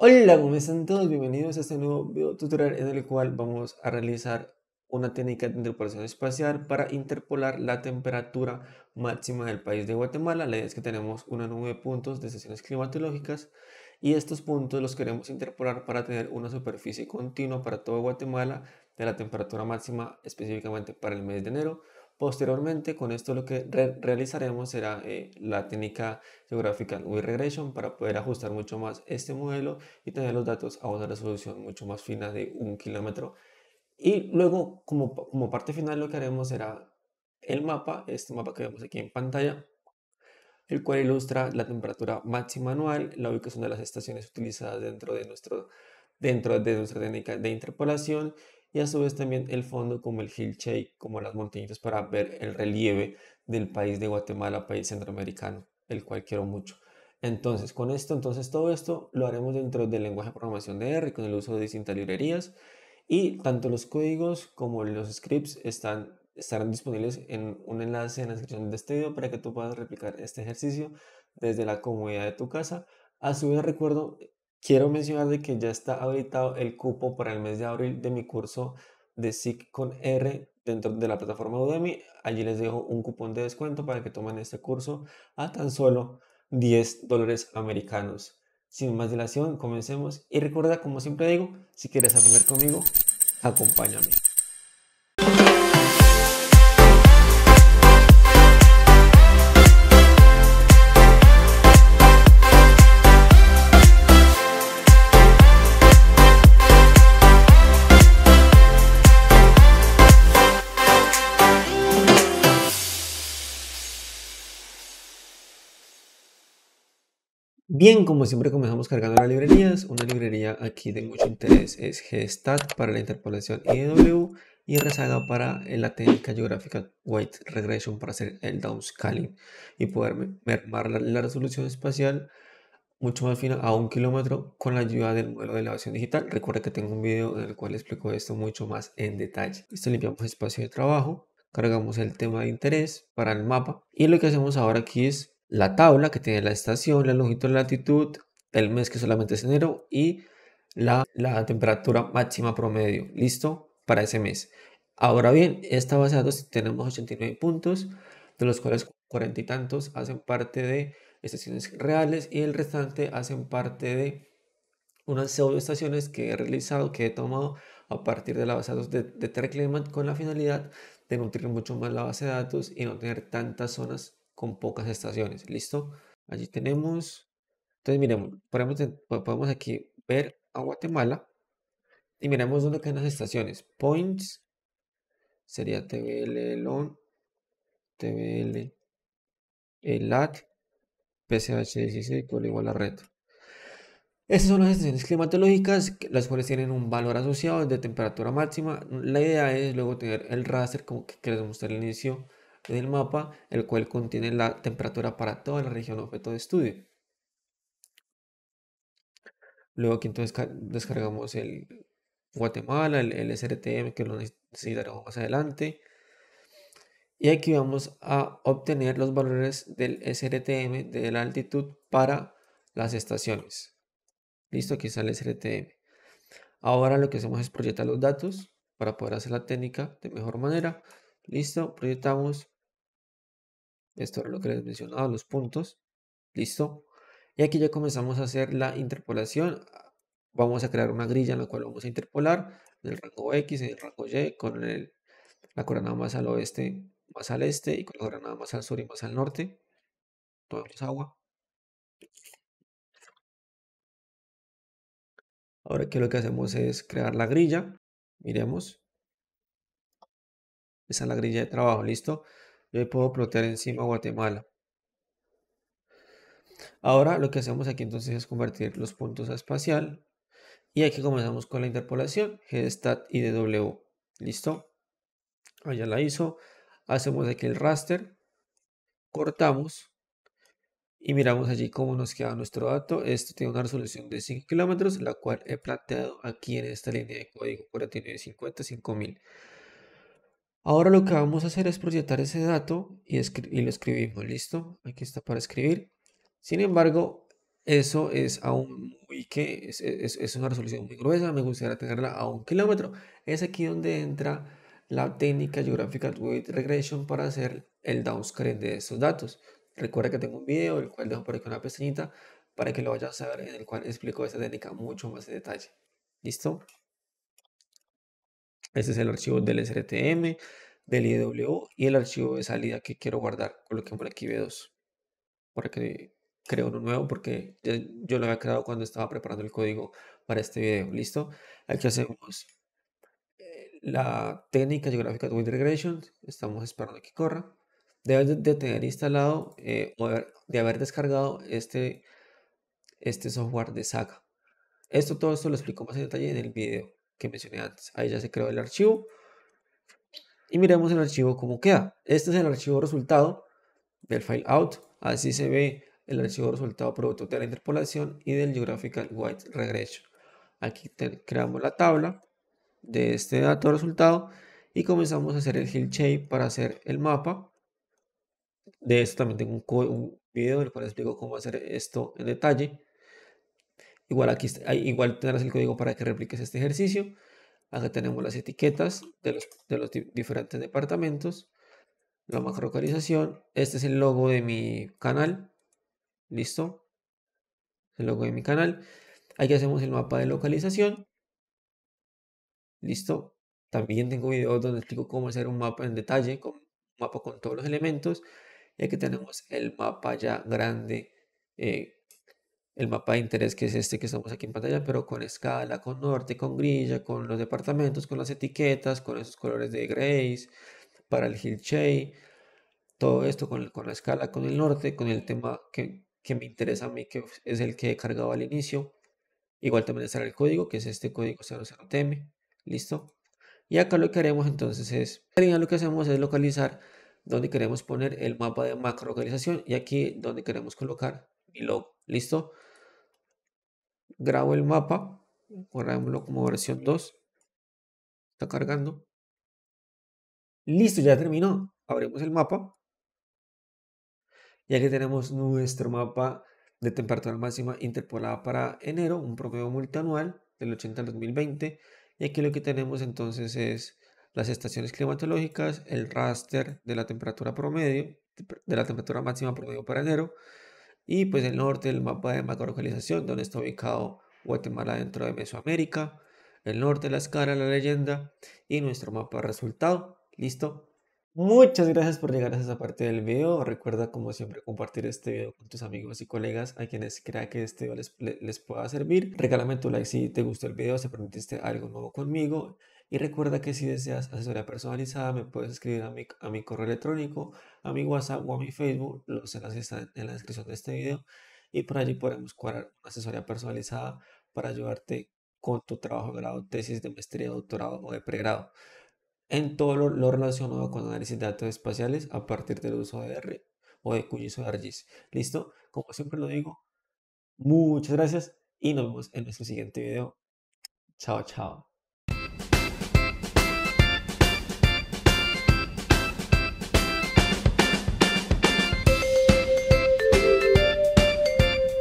Hola, ¿cómo están todos? Bienvenidos a este nuevo video tutorial en el cual vamos a realizar una técnica de interpolación espacial para interpolar la temperatura máxima del país de Guatemala. La idea es que tenemos una nube de puntos de sesiones climatológicas y estos puntos los queremos interpolar para tener una superficie continua para toda Guatemala de la temperatura máxima específicamente para el mes de enero Posteriormente, con esto lo que realizaremos será eh, la técnica geográfica with regression para poder ajustar mucho más este modelo y tener los datos a una resolución mucho más fina de un kilómetro. Y luego, como, parte final, lo que haremos será el mapa, este mapa que vemos aquí en pantalla, el cual ilustra la temperatura máxima anual, la ubicación de las estaciones utilizadas dentro de, nuestro, dentro de nuestra técnica de interpolación y a su vez también el fondo como el hill Shake, como las montañitas para ver el relieve del país de Guatemala, país centroamericano, el cual quiero mucho. Entonces, con esto, entonces todo esto lo haremos dentro del lenguaje de programación de R con el uso de distintas librerías y tanto los códigos como los scripts están, estarán disponibles en un enlace en la descripción de este video para que tú puedas replicar este ejercicio desde la comodidad de tu casa. A su vez recuerdo Quiero mencionar de que ya está habilitado el cupo para el mes de abril de mi curso de SIC con R dentro de la plataforma Udemy. Allí les dejo un cupón de descuento para que tomen este curso a tan solo 10 dólares americanos. Sin más dilación, comencemos. Y recuerda, como siempre digo, si quieres aprender conmigo, acompáñame. Bien, como siempre comenzamos cargando las librerías. Una librería aquí de mucho interés es GSTAT para la interpolación IDW y Rezaga para la técnica geográfica Weight Regression para hacer el downscaling y poder mermar la, la resolución espacial mucho más fina a un kilómetro con la ayuda del modelo de elevación digital. Recuerda que tengo un video en el cual explico esto mucho más en detalle. Esto limpiamos espacio de trabajo, cargamos el tema de interés para el mapa y lo que hacemos ahora aquí es la tabla que tiene la estación, la longitud, la latitud, el mes que solamente es enero y la, la temperatura máxima promedio. ¿Listo? Para ese mes. Ahora bien, esta base de datos tenemos 89 puntos, de los cuales cuarenta y tantos hacen parte de estaciones reales y el restante hacen parte de unas pseudoestaciones que he realizado, que he tomado a partir de la base de datos de, de con la finalidad de nutrir mucho más la base de datos y no tener tantas zonas con pocas estaciones. ¿Listo? Allí tenemos. Entonces, miremos, podemos, podemos aquí ver a Guatemala y miremos dónde quedan las estaciones. Points sería TBL LON, TBL LAT, PCH16 igual, igual a red. Estas son las estaciones climatológicas, las cuales tienen un valor asociado de temperatura máxima. La idea es luego tener el raster como que queremos mostrar al inicio del mapa, el cual contiene la temperatura para toda la región objeto de estudio. Luego aquí entonces descargamos el Guatemala, el, el SRTM que lo necesitaremos más adelante. Y aquí vamos a obtener los valores del SRTM de la altitud para las estaciones. Listo, aquí está el SRTM. Ahora lo que hacemos es proyectar los datos para poder hacer la técnica de mejor manera. Listo, proyectamos. Esto era lo que les mencionaba, los puntos. Listo. Y aquí ya comenzamos a hacer la interpolación. Vamos a crear una grilla en la cual vamos a interpolar en el rango X, en el rango Y, con el, la coordenada más al oeste, más al este, y con la coordenada más al sur y más al norte. Todo es agua. Ahora que lo que hacemos es crear la grilla. Miremos. Esa es la grilla de trabajo, ¿listo? Yo puedo plotear encima Guatemala. Ahora lo que hacemos aquí entonces es convertir los puntos a espacial. Y aquí comenzamos con la interpolación, GSTAT IDW, y DW. ¿Listo? Allá la hizo. Hacemos aquí el raster. Cortamos. Y miramos allí cómo nos queda nuestro dato. Este tiene una resolución de 5 kilómetros, la cual he planteado aquí en esta línea de código 4950 5000. Ahora lo que vamos a hacer es proyectar ese dato y, lo escribimos, ¿listo? Aquí está para escribir. Sin embargo, eso es aún muy que, es, una resolución muy gruesa, me gustaría tenerla a un kilómetro. Es aquí donde entra la técnica geográfica de Regression para hacer el Downscreen de esos datos. Recuerda que tengo un video, el cual dejo por aquí una pestañita para que lo vayas a ver, en el cual explico esta técnica mucho más en detalle. ¿Listo? Este es el archivo del SRTM, del IDW y el archivo de salida que quiero guardar. Coloquemos aquí B2 para que creo uno nuevo porque yo lo había creado cuando estaba preparando el código para este video. ¿Listo? Aquí hacemos eh, la técnica geográfica de Wind Estamos esperando que corra. Debes de tener instalado eh, o de haber descargado este, este software de Saga. Esto, todo esto lo explico más en detalle en el video que mencioné antes. Ahí ya se creó el archivo. Y miremos el archivo cómo queda. Este es el archivo resultado del file out. Así se ve el archivo resultado producto de la interpolación y del geographical white regression. Aquí creamos la tabla de este dato resultado y comenzamos a hacer el hill shape para hacer el mapa. De esto también tengo un, un video en el cual explico cómo hacer esto en detalle. Igual aquí igual tendrás el código para que repliques este ejercicio. Acá tenemos las etiquetas de los, de diferentes departamentos. La localización. Este es el logo de mi canal. Listo. El logo de mi canal. Aquí hacemos el mapa de localización. Listo. También tengo videos donde explico cómo hacer un mapa en detalle, con, un mapa con todos los elementos. Y aquí tenemos el mapa ya grande eh, el mapa de interés que es este que estamos aquí en pantalla, pero con escala, con norte, con grilla, con los departamentos, con las etiquetas, con esos colores de grays, para el hill todo esto con, la escala, con el norte, con el tema que, me interesa a mí, que es el que he cargado al inicio. Igual también estará el código, que es este código 00TM, listo. Y acá lo que haremos entonces es, lo que hacemos es localizar donde queremos poner el mapa de macro localización y aquí donde queremos colocar mi logo, listo grabo el mapa, guardémoslo como versión 2. Está cargando. Listo, ya terminó. Abrimos el mapa. Y aquí tenemos nuestro mapa de temperatura máxima interpolada para enero, un promedio multianual del 80 al 2020. Y aquí lo que tenemos entonces es las estaciones climatológicas, el raster de la temperatura promedio, de la temperatura máxima promedio para enero, y pues el norte el mapa de macro macrolocalización donde está ubicado Guatemala dentro de Mesoamérica, el norte, la escala, la leyenda y nuestro mapa resultado. ¿Listo? Muchas gracias por llegar a esa parte del video. Recuerda como siempre compartir este video con tus amigos y colegas a quienes crea que este video les, pueda servir. Regálame tu like si te gustó el video, si permitiste algo nuevo conmigo. Y recuerda que si deseas asesoría personalizada, me puedes escribir a mi, a mi correo electrónico, a mi WhatsApp o a mi Facebook. Los enlaces están en la descripción de este video. Y por allí podemos cuadrar una asesoría personalizada para ayudarte con tu trabajo de grado, tesis de maestría, doctorado o de pregrado. En todo lo, relacionado con análisis de datos espaciales a partir del uso de R o de QGIS de ArcGIS. ¿Listo? Como siempre lo digo, muchas gracias y nos vemos en nuestro siguiente video. Chao, chao.